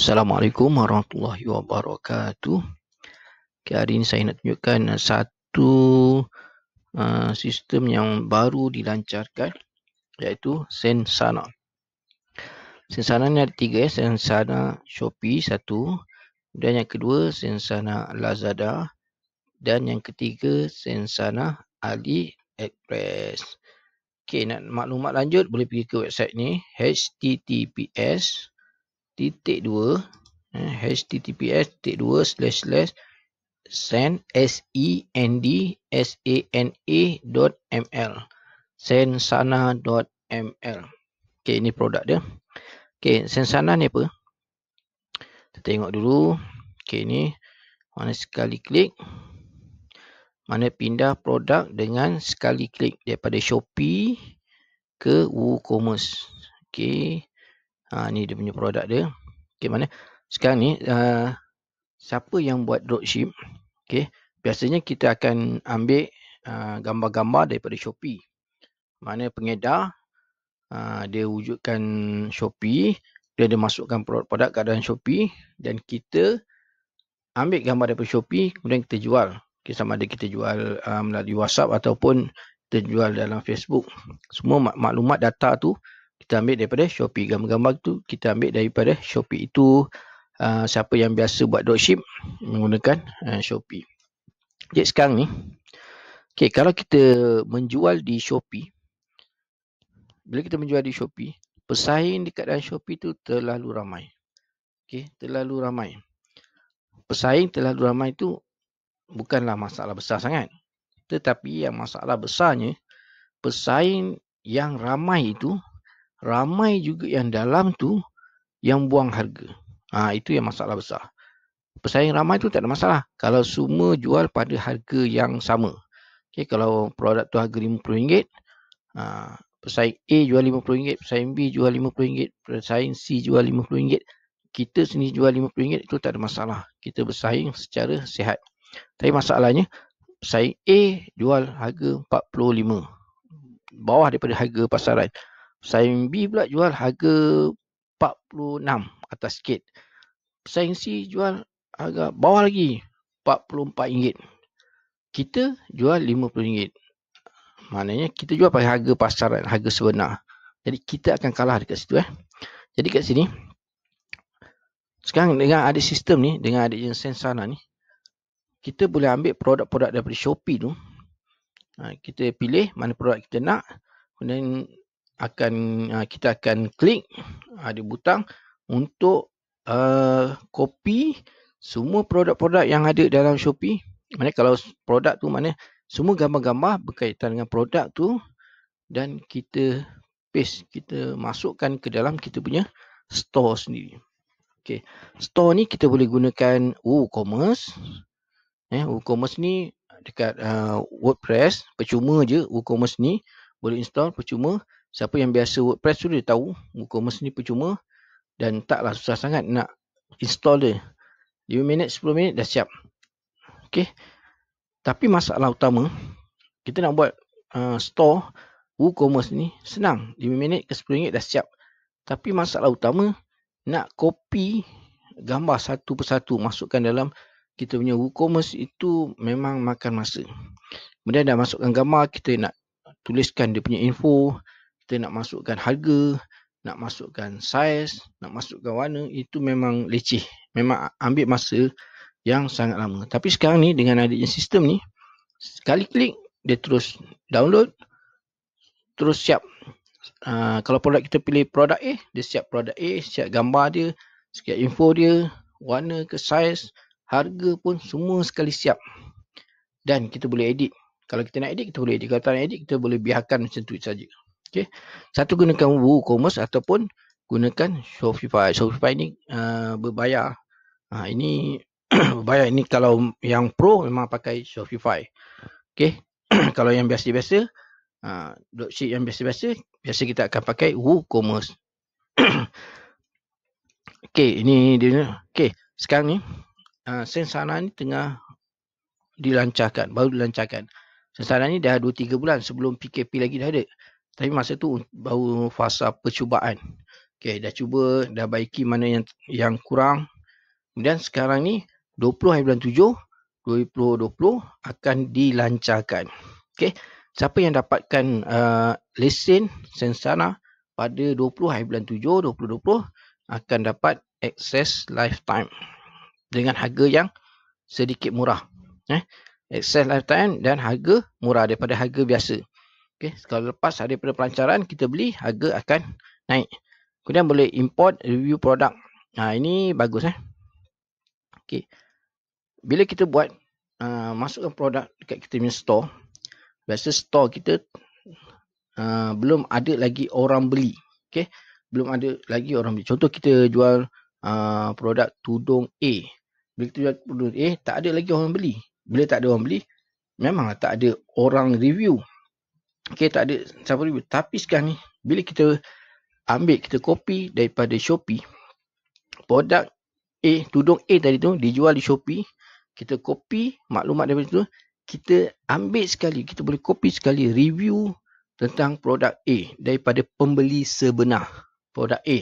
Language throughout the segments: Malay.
Assalamualaikum warahmatullahi wabarakatuh. Okay, hari ini saya nak tunjukkan satu uh, sistem yang baru dilancarkan iaitu Sensana. Sensana ni ada tiga ya. Sensana Shopee satu. dan yang kedua Sensana Lazada. Dan yang ketiga Sensana AliExpress. Okay, nak maklumat lanjut boleh pergi ke website ni. HTTPS titik dua, eh, https titik dua slash slash send s-e-n-d s-a-n-a dot m-l sana dot m-l ok ni produk dia Okay send sana ni apa kita tengok dulu Okay ini mana sekali klik mana pindah produk dengan sekali klik daripada shopee ke woocommerce ok Ha, ni dia punya produk dia. Okay, mana? Sekarang ni, uh, siapa yang buat dropship, okay, biasanya kita akan ambil uh, gambar-gambar uh, daripada Shopee. Mana pengedar, uh, dia wujudkan Shopee, dia ada masukkan produk-produk ke dalam Shopee dan kita ambil gambar daripada Shopee, kemudian kita jual. Okay, sama ada kita jual uh, melalui WhatsApp ataupun terjual dalam Facebook. Semua mak maklumat data tu, kita ambil daripada Shopee. Gambar-gambar tu kita ambil daripada Shopee. Itu uh, siapa yang biasa buat dropship menggunakan uh, Shopee. Jadi sekarang ni, okay, kalau kita menjual di Shopee, bila kita menjual di Shopee, pesaing dekat dalam Shopee tu terlalu ramai. Okay, terlalu ramai. Pesaing terlalu ramai tu bukanlah masalah besar sangat. Tetapi yang masalah besarnya, pesaing yang ramai itu ramai juga yang dalam tu yang buang harga. Ha, itu yang masalah besar. Pesaing ramai tu tak ada masalah. Kalau semua jual pada harga yang sama. Okay, kalau produk tu harga RM50, ha, pesaing A jual RM50, pesaing B jual RM50, pesaing C jual RM50, kita sendiri jual RM50 itu tak ada masalah. Kita bersaing secara sihat. Tapi masalahnya, pesaing A jual harga RM45. Bawah daripada harga pasaran. Pesaing B pula jual harga 46 atas sikit. Pesaing C jual harga bawah lagi 44 ringgit. Kita jual 50 ringgit. Maknanya kita jual pada harga pasaran, harga sebenar. Jadi kita akan kalah dekat situ eh. Jadi kat sini sekarang dengan ada sistem ni, dengan ada jenis sana ni, kita boleh ambil produk-produk daripada Shopee tu. Ha, kita pilih mana produk kita nak. Kemudian akan uh, kita akan klik ada uh, butang untuk uh, copy semua produk-produk yang ada dalam Shopee. Mana kalau produk tu mana? semua gambar-gambar berkaitan dengan produk tu dan kita paste, kita masukkan ke dalam kita punya store sendiri. Okey, store ni kita boleh gunakan WooCommerce. Eh, WooCommerce ni dekat uh, WordPress, percuma je WooCommerce ni boleh install percuma. Siapa yang biasa WordPress tu dia tahu WooCommerce ni percuma dan taklah susah sangat nak install dia. 5 minit, 10 minit dah siap. Okay. Tapi masalah utama, kita nak buat uh, store WooCommerce ni senang. 5 minit ke 10 minit dah siap. Tapi masalah utama, nak copy gambar satu persatu masukkan dalam kita punya WooCommerce itu memang makan masa. Kemudian dah masukkan gambar, kita nak tuliskan dia punya Info kita nak masukkan harga, nak masukkan saiz, nak masukkan warna itu memang leceh. Memang ambil masa yang sangat lama. Tapi sekarang ni dengan adanya sistem ni, sekali klik dia terus download, terus siap. Uh, kalau produk kita pilih produk A, dia siap produk A, siap gambar dia, siap info dia, warna ke saiz, harga pun semua sekali siap. Dan kita boleh edit. Kalau kita nak edit, kita boleh edit. Kalau tak nak edit, kita boleh biarkan macam tu saja. Okey. Satu gunakan WooCommerce ataupun gunakan Shopify. Shopify ni uh, berbayar. Ha, ini berbayar ini kalau yang pro memang pakai Shopify. Okey. kalau yang biasa-biasa uh, yang biasa-biasa biasa kita akan pakai WooCommerce. Okey, ini dia. Okey, sekarang ni uh, ah, sensana ni tengah dilancarkan, baru dilancarkan. Sensana ni dah 2 3 bulan sebelum PKP lagi dah ada. Tapi masa tu baru fasa percubaan. Okay, dah cuba, dah baiki mana yang yang kurang. Kemudian sekarang ni 20 hari bulan 7 2020 akan dilancarkan. Okay, siapa yang dapatkan uh, lesen sensana pada 20 hari bulan 7 2020 akan dapat access lifetime dengan harga yang sedikit murah. Eh, access lifetime dan harga murah daripada harga biasa. Okey, kalau lepas daripada pelancaran kita beli harga akan naik. Kemudian boleh import review produk. Ha ini bagus eh. Okey. Bila kita buat uh, masukkan produk dekat kita punya store, biasa store kita uh, belum ada lagi orang beli. Okey, belum ada lagi orang beli. Contoh kita jual uh, produk tudung A. Bila kita jual tudung A, tak ada lagi orang beli. Bila tak ada orang beli, memanglah tak ada orang review. Okay, tak ada siapa ribu. Tapi sekarang ni, bila kita ambil, kita copy daripada Shopee, produk A, tudung A tadi tu, dijual di Shopee, kita copy maklumat daripada tu, kita ambil sekali, kita boleh copy sekali review tentang produk A daripada pembeli sebenar produk A.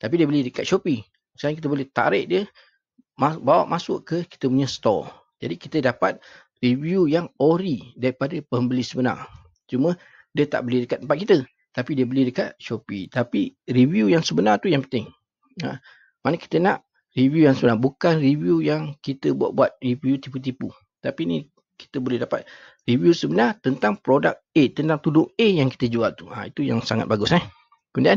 Tapi dia beli dekat Shopee. Sekarang kita boleh tarik dia, bawa masuk ke kita punya store. Jadi kita dapat review yang ori daripada pembeli sebenar. Cuma dia tak beli dekat tempat kita. Tapi dia beli dekat Shopee. Tapi review yang sebenar tu yang penting. Ha. Mana kita nak review yang sebenar. Bukan review yang kita buat-buat review tipu-tipu. Tapi ni kita boleh dapat review sebenar tentang produk A. Tentang tudung A yang kita jual tu. Ha, itu yang sangat bagus. Eh. Kemudian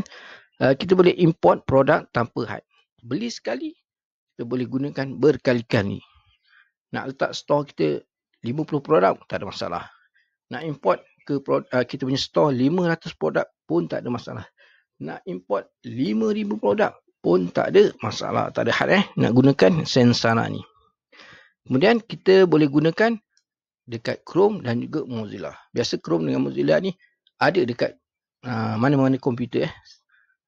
uh, kita boleh import produk tanpa had. Beli sekali. Kita boleh gunakan berkali-kali. Nak letak store kita 50 produk tak ada masalah. Nak import ke uh, kita punya store 500 produk pun tak ada masalah. Nak import 5000 produk pun tak ada masalah, tak ada had eh nak gunakan Sensana ni. Kemudian kita boleh gunakan dekat Chrome dan juga Mozilla. Biasa Chrome dengan Mozilla ni ada dekat uh, mana-mana komputer eh.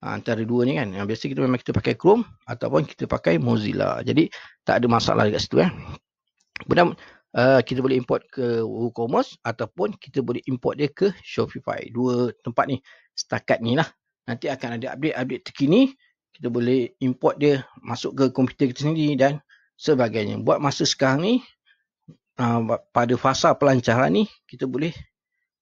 Uh, antara dua ni kan. Yang biasa kita memang kita pakai Chrome ataupun kita pakai Mozilla. Jadi tak ada masalah dekat situ eh. Kemudian Ah, kita boleh import ke WooCommerce ataupun kita boleh import dia ke Shopify. Dua tempat ni setakat ni lah. Nanti akan ada update-update terkini. Kita boleh import dia masuk ke komputer kita sendiri dan sebagainya. Buat masa sekarang ni, uh, pada fasa pelancaran ni, kita boleh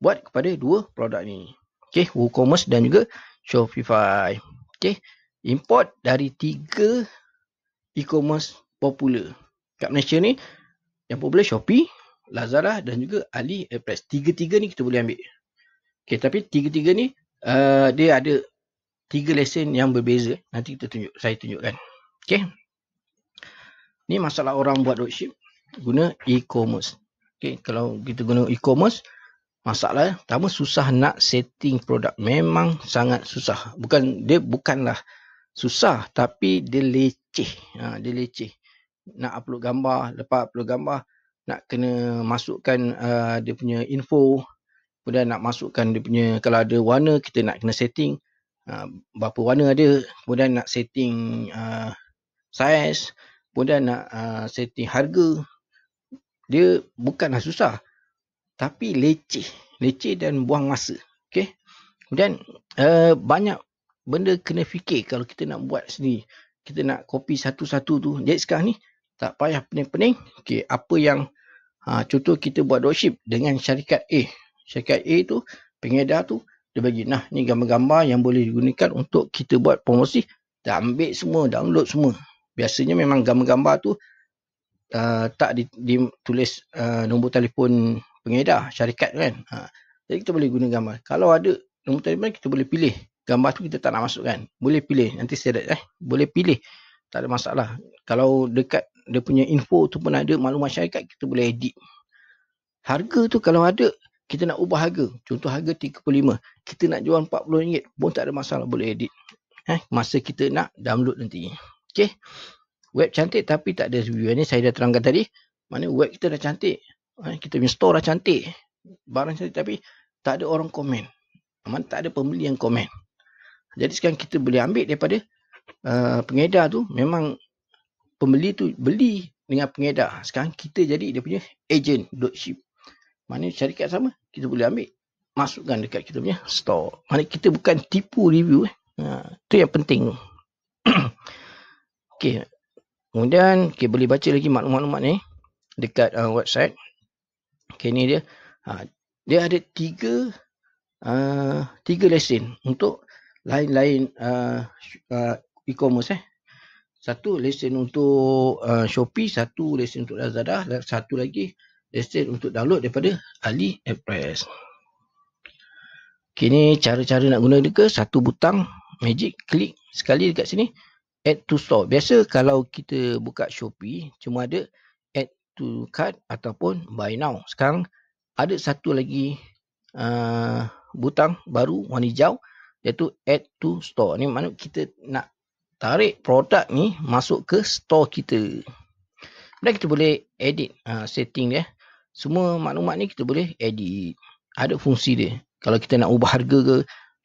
buat kepada dua produk ni. Okay, WooCommerce dan juga Shopify. Okay, import dari tiga e-commerce popular. Kat Malaysia ni, yang popular Shopee, Lazada dan juga AliExpress. Tiga-tiga ni kita boleh ambil. Okay, tapi tiga-tiga ni uh, dia ada tiga lesen yang berbeza. Nanti kita tunjuk, saya tunjukkan. Okay. Ni masalah orang buat dropship guna e-commerce. Okay, kalau kita guna e-commerce, masalah pertama susah nak setting produk. Memang sangat susah. Bukan Dia bukanlah susah tapi dia leceh. Ha, dia leceh nak upload gambar, lepas upload gambar nak kena masukkan uh, dia punya info, kemudian nak masukkan dia punya kalau ada warna kita nak kena setting uh, berapa warna ada, kemudian nak setting uh, size, kemudian nak uh, setting harga. Dia bukanlah susah tapi leceh, leceh dan buang masa. Okey. Kemudian uh, banyak benda kena fikir kalau kita nak buat sendiri. Kita nak copy satu-satu tu. Jadi sekarang ni tak payah pening-pening. Okey, apa yang ha, contoh kita buat dropship dengan syarikat A. Syarikat A tu, pengedar tu, dia bagi. Nah, ni gambar-gambar yang boleh digunakan untuk kita buat promosi. Dah ambil semua, download semua. Biasanya memang gambar-gambar tu uh, tak ditulis uh, nombor telefon pengedar syarikat kan. Ha. Jadi kita boleh guna gambar. Kalau ada nombor telefon kita boleh pilih. Gambar tu kita tak nak masukkan. Boleh pilih. Nanti saya dah eh. Boleh pilih. Tak ada masalah. Kalau dekat dia punya info tu pun ada maklumat syarikat kita boleh edit harga tu kalau ada kita nak ubah harga contoh harga 35 kita nak jual 40 ringgit pun tak ada masalah boleh edit eh masa kita nak download nanti okey web cantik tapi tak ada review ni saya dah terangkan tadi mana web kita dah cantik eh, kita punya store dah cantik barang cantik tapi tak ada orang komen mana tak ada pembeli yang komen jadi sekarang kita boleh ambil daripada uh, pengedar tu memang pembeli tu beli dengan pengedar. Sekarang kita jadi dia punya agent dropship. Maknanya syarikat sama, kita boleh ambil masukkan dekat kita punya store. Mana kita bukan tipu review eh. Ha, tu yang penting. okay. Kemudian, okay, boleh baca lagi maklumat-maklumat ni eh. dekat uh, website. Okay, ni dia. Ha, dia ada tiga uh, tiga lesen untuk lain-lain uh, uh, e-commerce eh satu lesen untuk uh, Shopee, satu lesen untuk Lazada, satu lagi lesen untuk download daripada AliExpress. Kini okay, cara-cara nak guna dia ke? Satu butang magic klik sekali dekat sini add to store. Biasa kalau kita buka Shopee cuma ada add to cart ataupun buy now. Sekarang ada satu lagi uh, butang baru warna hijau iaitu add to store. Ni maknanya kita nak tarik produk ni masuk ke store kita. Dan kita boleh edit uh, setting dia. Semua maklumat ni kita boleh edit. Ada fungsi dia. Kalau kita nak ubah harga ke,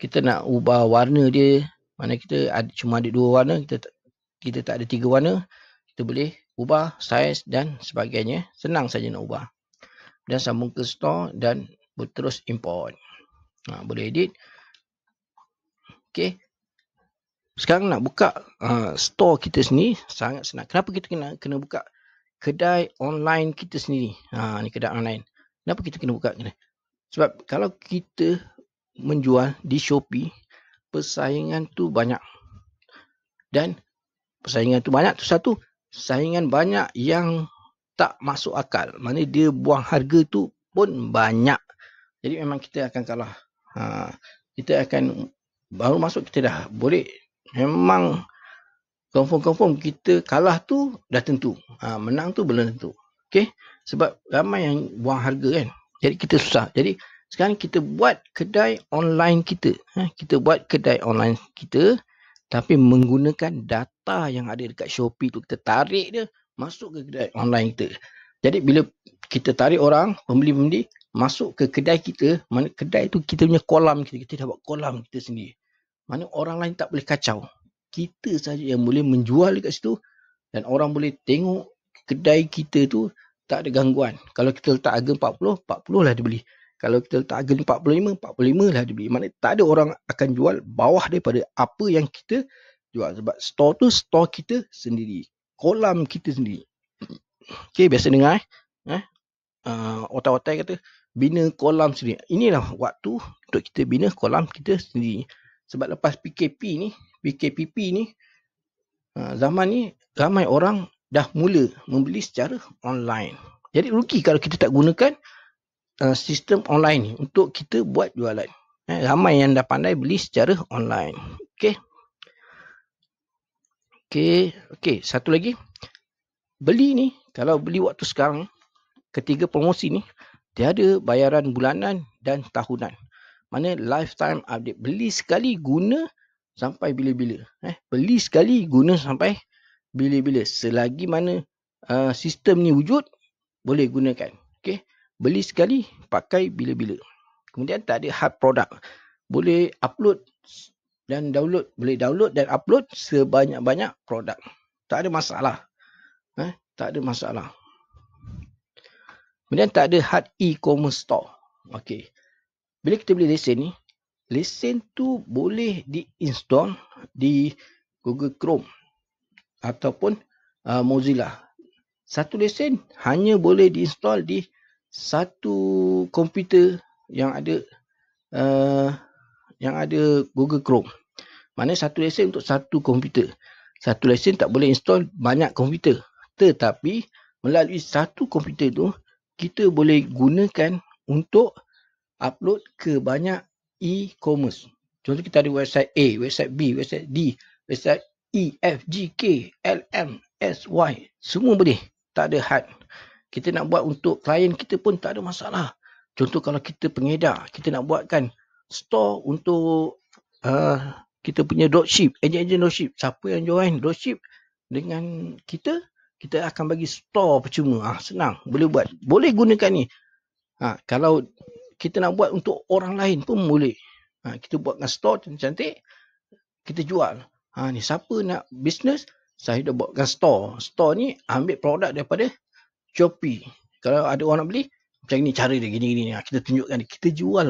kita nak ubah warna dia. Mana kita ada, cuma ada dua warna, kita tak, kita tak ada tiga warna. Kita boleh ubah size dan sebagainya. Senang saja nak ubah. Dan sambung ke store dan terus import. Ha, boleh edit. Okay sekarang nak buka uh, store kita sendiri sangat senang. Kenapa kita kena kena buka kedai online kita sendiri? Ha uh, ni kedai online. Kenapa kita kena buka kedai? Sebab kalau kita menjual di Shopee, persaingan tu banyak. Dan persaingan tu banyak tu satu, saingan banyak yang tak masuk akal. Mana dia buang harga tu pun banyak. Jadi memang kita akan kalah. Ha, kita akan baru masuk kita dah boleh memang confirm-confirm kita kalah tu dah tentu. Ha, menang tu belum tentu. Okay? Sebab ramai yang buang harga kan. Jadi kita susah. Jadi sekarang kita buat kedai online kita. Ha, kita buat kedai online kita tapi menggunakan data yang ada dekat Shopee tu. Kita tarik dia masuk ke kedai online kita. Jadi bila kita tarik orang, pembeli-pembeli masuk ke kedai kita, mana kedai tu kita punya kolam kita. Kita dah buat kolam kita sendiri mana orang lain tak boleh kacau. Kita saja yang boleh menjual dekat situ dan orang boleh tengok kedai kita tu tak ada gangguan. Kalau kita letak harga 40, 40 lah dia beli. Kalau kita letak harga 45, 45 lah dia beli. Mana tak ada orang akan jual bawah daripada apa yang kita jual. Sebab store tu store kita sendiri. Kolam kita sendiri. Okay, biasa dengar eh. Uh, otak-otak kata bina kolam sendiri. Inilah waktu untuk kita bina kolam kita sendiri. Sebab lepas PKP ni, PKPP ni, ha, zaman ni ramai orang dah mula membeli secara online. Jadi rugi kalau kita tak gunakan ha, sistem online ni untuk kita buat jualan. Ha, ramai yang dah pandai beli secara online. Okay. Okay. Okay. Satu lagi. Beli ni, kalau beli waktu sekarang, ketiga promosi ni, dia ada bayaran bulanan dan tahunan mana lifetime update beli sekali guna sampai bila-bila eh beli sekali guna sampai bila-bila selagi mana uh, sistem ni wujud boleh gunakan okey beli sekali pakai bila-bila kemudian tak ada hard product boleh upload dan download boleh download dan upload sebanyak-banyak produk tak ada masalah eh tak ada masalah kemudian tak ada hard e-commerce store okey bila kita beli lesen ni lesen tu boleh diinstall di Google Chrome ataupun uh, Mozilla satu lesen hanya boleh diinstall di satu komputer yang ada uh, yang ada Google Chrome mana satu lesen untuk satu komputer satu lesen tak boleh install banyak komputer tetapi melalui satu komputer tu kita boleh gunakan untuk upload ke banyak e-commerce. Contoh kita ada website A, website B, website D, website E, F, G, K, L, M, S, Y. Semua boleh. Tak ada had. Kita nak buat untuk klien kita pun tak ada masalah. Contoh kalau kita pengedar, kita nak buatkan store untuk uh, kita punya dropship, agent-agent dropship. Siapa yang join kan? dropship dengan kita, kita akan bagi store percuma. ha, senang. Boleh buat. Boleh gunakan ni. Ha, kalau kita nak buat untuk orang lain pun boleh. Ha, kita buatkan store cantik-cantik, kita jual. Ha, ni siapa nak bisnes, saya dah buatkan store. Store ni ambil produk daripada Shopee. Kalau ada orang nak beli, macam ni cari dia gini-gini. Ha, kita tunjukkan dia. Kita jual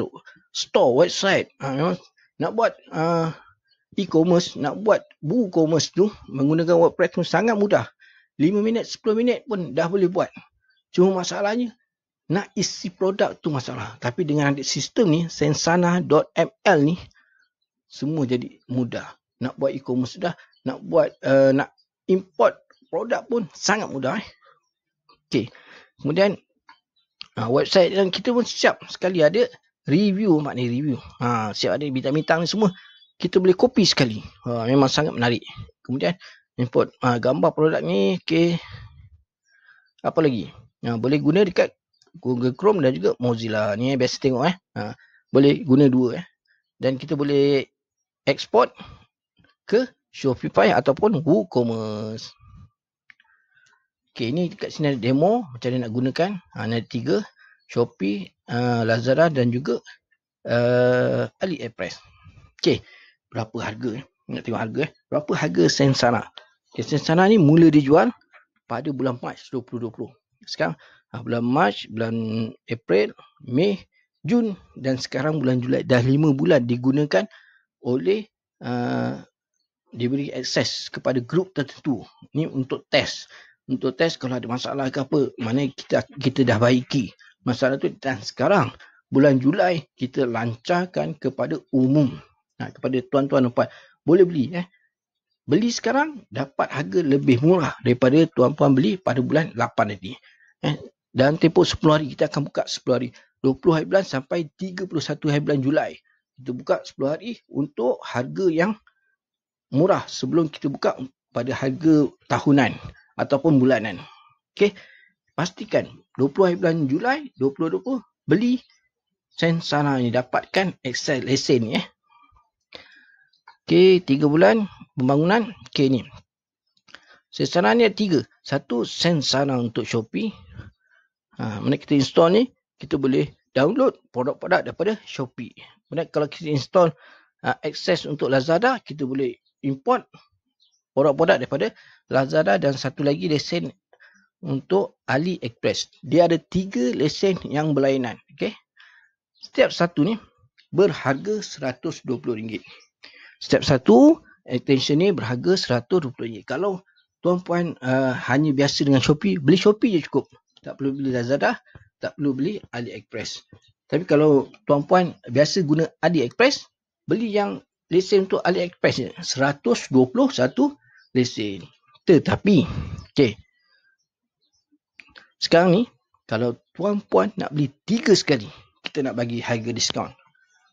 store, website. Ha, you Nak buat uh, e-commerce, nak buat buku-commerce tu menggunakan WordPress tu sangat mudah. 5 minit, 10 minit pun dah boleh buat. Cuma masalahnya, nak isi produk tu masalah. Tapi dengan ada sistem ni, sensana.ml ni, semua jadi mudah. Nak buat e-commerce dah, nak buat, uh, nak import produk pun sangat mudah. Eh. Okay. Kemudian, uh, website yang kita pun siap sekali ada review, maknanya review. Ha, siap ada bintang-bintang ni semua, kita boleh copy sekali. Ha, memang sangat menarik. Kemudian, import uh, gambar produk ni, okay. Apa lagi? Ha, boleh guna dekat Google Chrome dan juga Mozilla. Ni eh, best tengok eh. Ha, boleh guna dua eh. Dan kita boleh export ke Shopify ataupun WooCommerce. Okay, ni dekat sini ada demo macam mana nak gunakan. Ha, ada tiga. Shopee, uh, Lazada dan juga uh, AliExpress. Okay, berapa harga? Eh? Nak tengok harga eh. Berapa harga Sensana? Okay, Sensana ni mula dijual pada bulan Mac 2020. Sekarang Ah, bulan Mac, bulan April, Mei, Jun dan sekarang bulan Julai dah lima bulan digunakan oleh uh, diberi akses kepada grup tertentu Ini untuk test untuk test kalau ada masalah ke apa mana kita kita dah baiki masalah tu dan sekarang bulan Julai kita lancarkan kepada umum nah, kepada tuan-tuan dan boleh beli eh beli sekarang dapat harga lebih murah daripada tuan-tuan beli pada bulan 8 nanti. eh dan tempoh 10 hari kita akan buka 10 hari. 20 hari bulan sampai 31 hari bulan Julai. Kita buka 10 hari untuk harga yang murah sebelum kita buka pada harga tahunan ataupun bulanan. Okey. Pastikan 20 hari bulan Julai 2020 beli sen sana ni dapatkan Excel lesen ni eh. Okey, 3 bulan pembangunan. Okey ni. Sensana ni ada 3. Satu sensana untuk Shopee, Ha, mana kita install ni, kita boleh download produk-produk daripada Shopee. mana kalau kita install ha, access untuk Lazada, kita boleh import produk-produk daripada Lazada dan satu lagi lesen untuk AliExpress. Dia ada tiga lesen yang berlainan. Okay. Setiap satu ni berharga RM120. Setiap satu extension ni berharga RM120. Kalau tuan-puan uh, hanya biasa dengan Shopee, beli Shopee je cukup tak perlu beli Lazada, tak perlu beli AliExpress. Tapi kalau tuan-puan biasa guna AliExpress, beli yang lesen untuk AliExpress je. 121 lesen. Tetapi, okay. Sekarang ni, kalau tuan-puan nak beli tiga sekali, kita nak bagi harga diskaun.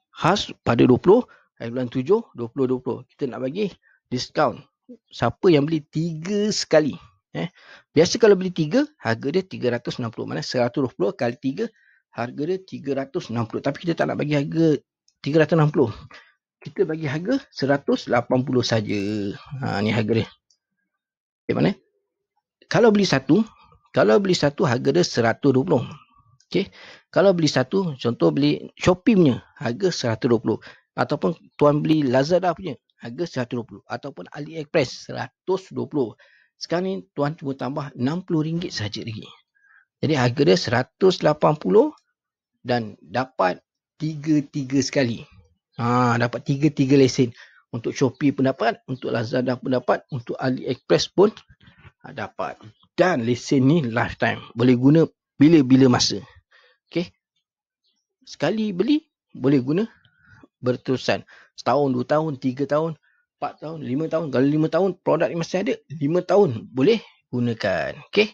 Khas pada 20, hari bulan 7, 2020. Kita nak bagi diskaun. Siapa yang beli tiga sekali, Eh, biasa kalau beli tiga harga dia 360. Mana 120 kali tiga harga dia 360. Tapi kita tak nak bagi harga 360. Kita bagi harga 180 saja. Ha, ni harga dia. Okay, mana? Kalau beli satu, kalau beli satu harga dia 120. Okay. Kalau beli satu, contoh beli Shopee punya, harga 120. Ataupun tuan beli Lazada punya, harga 120. Ataupun AliExpress, 120. Sekarang ni tuan cuma tambah RM60 sahaja lagi. Jadi harga dia RM180 dan dapat tiga tiga sekali. Ha, dapat tiga tiga lesen. Untuk Shopee pun dapat, untuk Lazada pun dapat, untuk AliExpress pun ha, dapat. Dan lesen ni lifetime. Boleh guna bila-bila masa. Okay. Sekali beli, boleh guna berterusan. Setahun, dua tahun, tiga tahun. 4 tahun, 5 tahun. Kalau 5 tahun produk ni masih ada, 5 tahun boleh gunakan. Okey.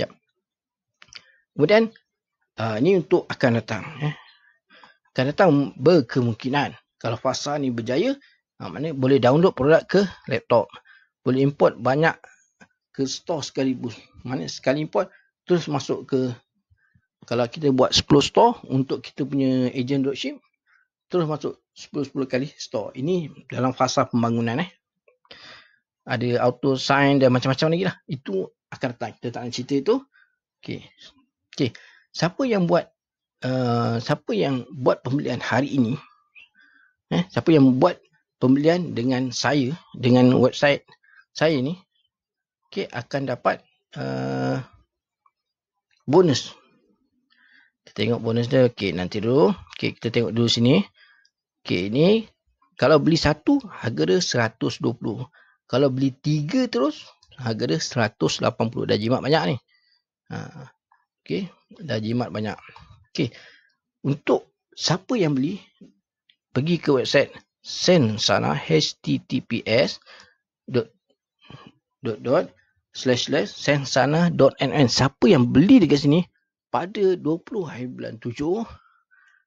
Jap. Kemudian uh, ah, ni untuk akan datang eh. Akan datang berkemungkinan kalau fasa ni berjaya, uh, ah, mana boleh download produk ke laptop. Boleh import banyak ke store sekaligus. Mana sekali import terus masuk ke kalau kita buat 10 store untuk kita punya agent dropship, terus masuk 10-10 kali store. Ini dalam fasa pembangunan eh. Ada auto sign dan macam-macam lagi lah. Itu akan datang. Kita tak nak cerita itu. Okay. Okay. Siapa yang buat uh, siapa yang buat pembelian hari ini eh, siapa yang buat pembelian dengan saya dengan website saya ni okay, akan dapat uh, bonus kita tengok bonus dia okay, nanti dulu okay, kita tengok dulu sini Okey, ni kalau beli satu, harga dia RM120. Kalau beli tiga terus, harga dia RM180. Dah jimat banyak ni. Ha. Okey, dah jimat banyak. Okey, untuk siapa yang beli, pergi ke website send sana https dot dot dot slash slash sana dot nn siapa yang beli dekat sini pada 20 hari bulan 7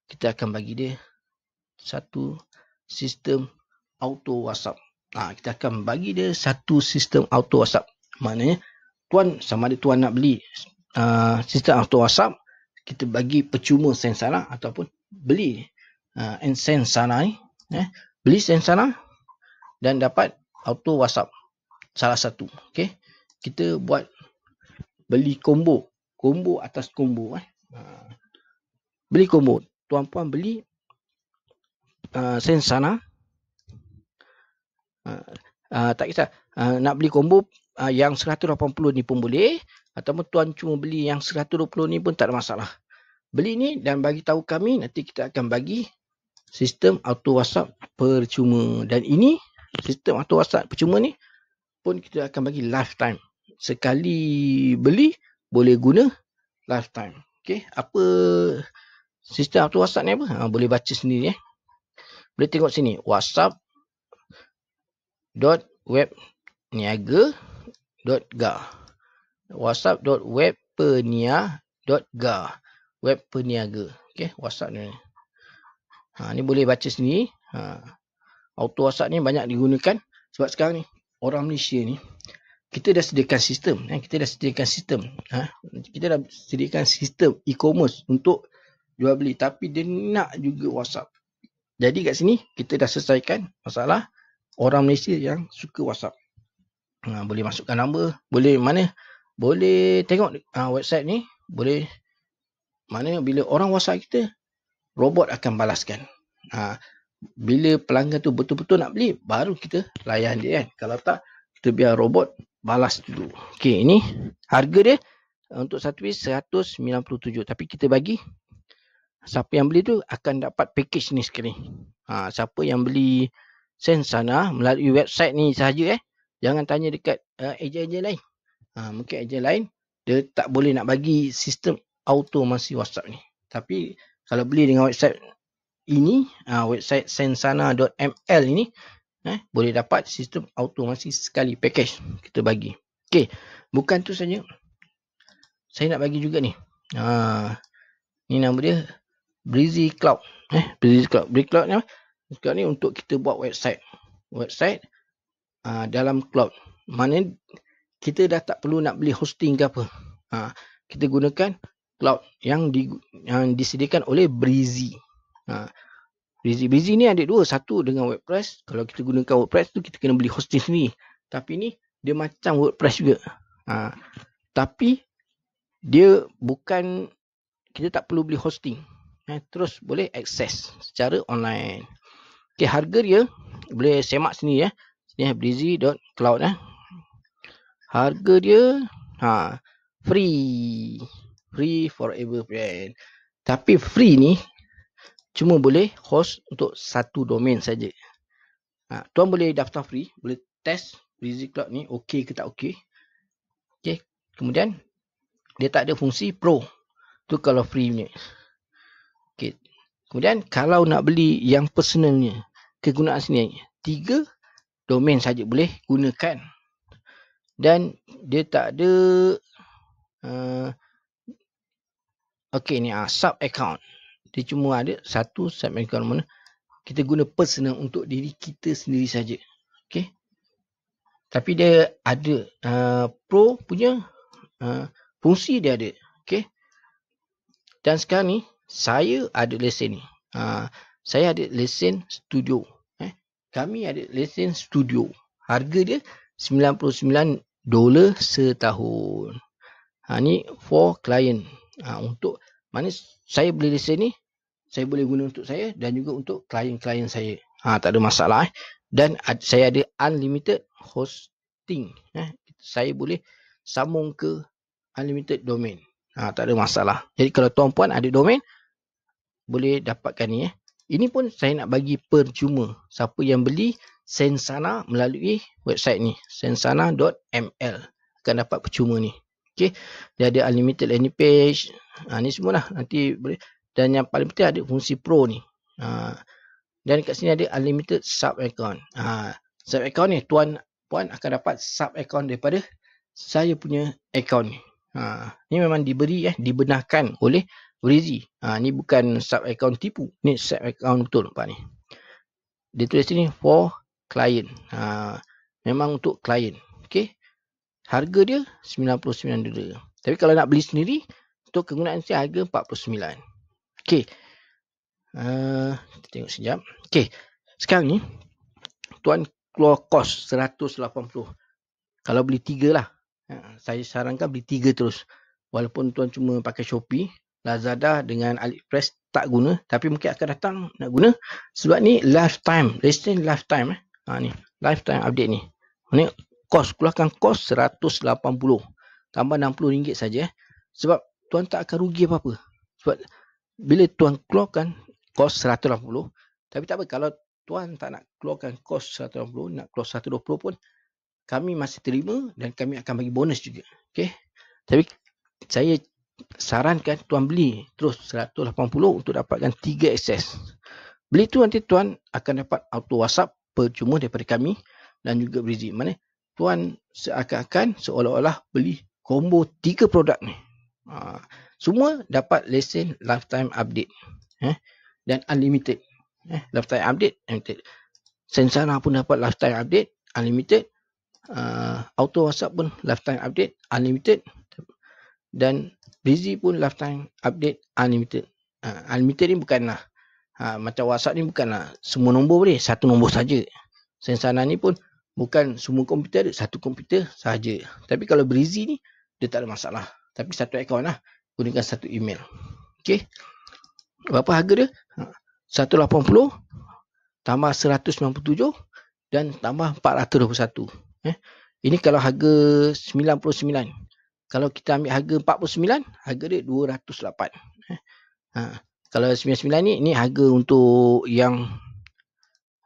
kita akan bagi dia satu sistem auto WhatsApp. Ha, kita akan bagi dia satu sistem auto WhatsApp. Maknanya, tuan sama ada tuan nak beli uh, sistem auto WhatsApp, kita bagi percuma sensana ataupun beli uh, sensana ni. Eh, beli sensana dan dapat auto WhatsApp salah satu. Okay. Kita buat beli combo. Combo atas combo. Eh. Ha, beli combo. Tuan-puan beli Ah, sen sana. Uh, uh, tak kisah. Uh, nak beli combo uh, yang 180 ni pun boleh. atau tuan cuma beli yang 120 ni pun tak ada masalah. Beli ni dan bagi tahu kami nanti kita akan bagi sistem auto WhatsApp percuma. Dan ini sistem auto WhatsApp percuma ni pun kita akan bagi lifetime. Sekali beli boleh guna lifetime. Okay. Apa sistem auto WhatsApp ni apa? Ha, boleh baca sendiri eh boleh tengok sini whatsapp.webniaga.ga whatsapp.webperniaga.ga webperniaga okey whatsapp ni ha ni boleh baca sini ha auto whatsapp ni banyak digunakan sebab sekarang ni orang Malaysia ni kita dah sediakan sistem eh kita dah sediakan sistem ha kita dah sediakan sistem e-commerce untuk jual beli tapi dia nak juga whatsapp jadi kat sini kita dah selesaikan masalah orang Malaysia yang suka WhatsApp. Ha, boleh masukkan nombor, boleh mana? Boleh tengok ha, website ni, boleh mana bila orang WhatsApp kita robot akan balaskan. Ha, bila pelanggan tu betul-betul nak beli baru kita layan dia kan. Kalau tak kita biar robot balas dulu. Okay, ini harga dia eh, untuk satu piece 197 tapi kita bagi siapa yang beli tu akan dapat package ni sekali. Ha, siapa yang beli Sensana ah, melalui website ni sahaja eh. Jangan tanya dekat uh, ejen-ejen uh, lain. Ha, mungkin ejen lain dia tak boleh nak bagi sistem auto masih WhatsApp ni. Tapi kalau beli dengan website ini, uh, website sensana.ml ini eh, boleh dapat sistem auto masih sekali package kita bagi. Okey, bukan tu saja. Saya nak bagi juga ni. Ha, ni nama dia Breezy Cloud. Eh, Breezy Cloud. Breezy Cloud ni apa? Cloud ni untuk kita buat website. Website uh, dalam cloud. Maknanya kita dah tak perlu nak beli hosting ke apa. Ha, kita gunakan cloud yang di, yang disediakan oleh Breezy. Ha, Breezy. Breezy ni ada dua. Satu dengan WordPress. Kalau kita gunakan WordPress tu kita kena beli hosting ni. Tapi ni dia macam WordPress juga. Ha, tapi dia bukan kita tak perlu beli hosting eh, terus boleh akses secara online. Okey, harga dia boleh semak sini ya. Eh. Sini eh, ya, breezy.cloud eh. Ya. Harga dia ha free. Free ever plan. Tapi free ni cuma boleh host untuk satu domain saja. Ha, tuan boleh daftar free, boleh test Breezy Cloud ni okey ke tak okey. Okey, kemudian dia tak ada fungsi pro. Tu kalau free ni. Okay. Kemudian kalau nak beli yang personalnya, kegunaan sini tiga domain saja boleh gunakan. Dan dia tak ada uh, okey ni uh, ah, sub account. Dia cuma ada satu sub account mana kita guna personal untuk diri kita sendiri saja. Okey. Tapi dia ada uh, pro punya uh, fungsi dia ada. Okey. Dan sekarang ni saya ada lesen ni. Ha, saya ada lesen studio. Eh, kami ada lesen studio. Harga dia 99 dolar setahun. Ha, ni for client. Ha, untuk mana saya beli lesen ni, saya boleh guna untuk saya dan juga untuk klien-klien saya. Ha, tak ada masalah. Eh. Dan ad, saya ada unlimited hosting. Eh. Saya boleh sambung ke unlimited domain. Ha, tak ada masalah. Jadi kalau tuan-puan ada domain, boleh dapatkan ni eh. Ini pun saya nak bagi percuma. Siapa yang beli Sensana melalui website ni. Sensana.ml akan dapat percuma ni. Okay. Dia ada unlimited landing page. Ha, ni semua lah. Nanti boleh. Dan yang paling penting ada fungsi pro ni. Ha. Dan kat sini ada unlimited sub account. Ha. Sub account ni tuan puan akan dapat sub account daripada saya punya account ni. Ha. Ni memang diberi eh. Dibenarkan oleh Rizy. Ha, ni bukan sub account tipu. Ni sub account betul nampak ni. Dia tulis sini for client. Ha, memang untuk client. Okay. Harga dia RM99. Tapi kalau nak beli sendiri, untuk kegunaan saya harga RM49. Okay. Uh, kita tengok sekejap. Okay. Sekarang ni, tuan keluar kos RM180. Kalau beli tiga lah. Ha, saya sarankan beli tiga terus. Walaupun tuan cuma pakai Shopee, Lazada dengan AliExpress tak guna tapi mungkin akan datang nak guna sebab ni lifetime listing lifetime eh ha ni lifetime update ni ni kos keluarkan kos 180 tambah rm ringgit saja eh sebab tuan tak akan rugi apa-apa sebab bila tuan keluarkan kos 180 tapi tak apa kalau tuan tak nak keluarkan kos 180 nak kos 120 pun kami masih terima dan kami akan bagi bonus juga okey tapi saya sarankan tuan beli terus 180 untuk dapatkan 3 akses. Beli tu nanti tuan akan dapat auto WhatsApp percuma daripada kami dan juga Brizik. Mana tuan seakan-akan seolah-olah beli combo 3 produk ni. Ha, semua dapat lesen lifetime update. Eh, dan unlimited. Eh, lifetime update, unlimited. Sensana pun dapat lifetime update, unlimited. Uh, auto WhatsApp pun lifetime update, unlimited dan busy pun lifetime update unlimited. Uh, unlimited ni bukanlah uh, macam WhatsApp ni bukanlah semua nombor boleh, satu nombor saja. Sensana ni pun bukan semua komputer ada, satu komputer saja. Tapi kalau breezy ni dia tak ada masalah. Tapi satu akaun lah gunakan satu email. Okey. Berapa harga dia? Uh, puluh tambah seratus tujuh dan tambah empat ratus dua 421. Eh. Ini kalau harga sembilan puluh sembilan. Kalau kita ambil harga 49, harga dia 208. Ha. Kalau 99 ni, ni harga untuk yang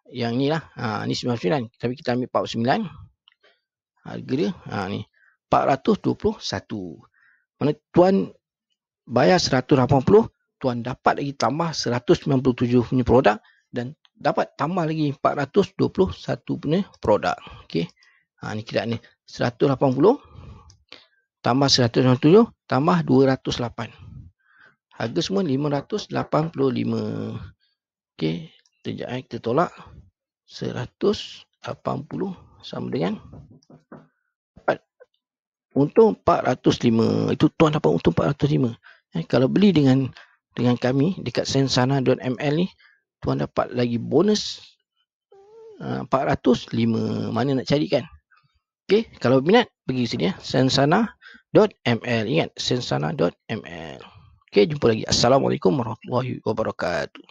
yang ni lah. Ha, ni 99. Tapi kita ambil 49. Harga dia ha, ni 421. Mana tuan bayar 180, tuan dapat lagi tambah 197 punya produk dan dapat tambah lagi 421 punya produk. Okay. Ha, ni kira ni 180 tambah 167 tambah 208 harga semua 585 ok sekejap eh kita tolak 180 sama dengan 4 untung 405 itu tuan dapat untung 405 eh, kalau beli dengan dengan kami dekat sensana.ml ni tuan dapat lagi bonus uh, eh, 405 mana nak carikan Okey, kalau minat pergi sini ya sensana www.sensana.ml ingat sensana.ml okey jumpa lagi assalamualaikum warahmatullahi wabarakatuh